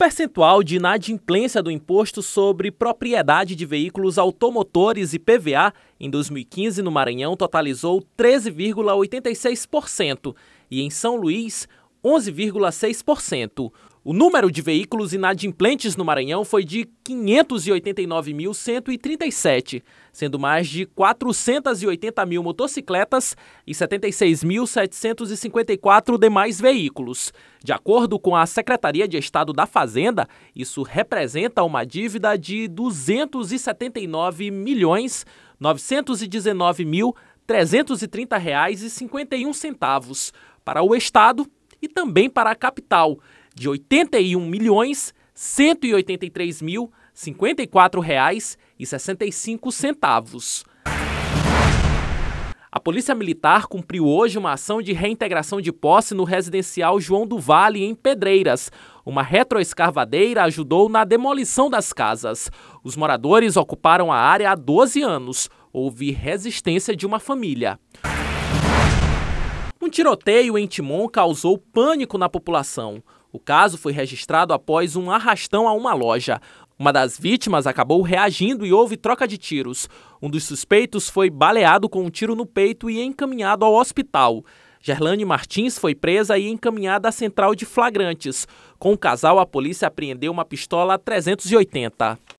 percentual de inadimplência do imposto sobre propriedade de veículos automotores e PVA em 2015 no Maranhão totalizou 13,86% e em São Luís 11,6%. O número de veículos inadimplentes no Maranhão foi de 589.137, sendo mais de 480 mil motocicletas e 76.754 demais veículos. De acordo com a Secretaria de Estado da Fazenda, isso representa uma dívida de 279 milhões R$ 279.919.330,51 Para o Estado, e também para a capital, de R$ 81.183.054,65. milhões mil reais e centavos. A Polícia Militar cumpriu hoje uma ação de reintegração de posse no residencial João do Vale, em Pedreiras. Uma retroescavadeira ajudou na demolição das casas. Os moradores ocuparam a área há 12 anos. Houve resistência de uma família. Um tiroteio em Timon causou pânico na população. O caso foi registrado após um arrastão a uma loja. Uma das vítimas acabou reagindo e houve troca de tiros. Um dos suspeitos foi baleado com um tiro no peito e encaminhado ao hospital. Gerlane Martins foi presa e encaminhada à central de flagrantes. Com o casal, a polícia apreendeu uma pistola 380.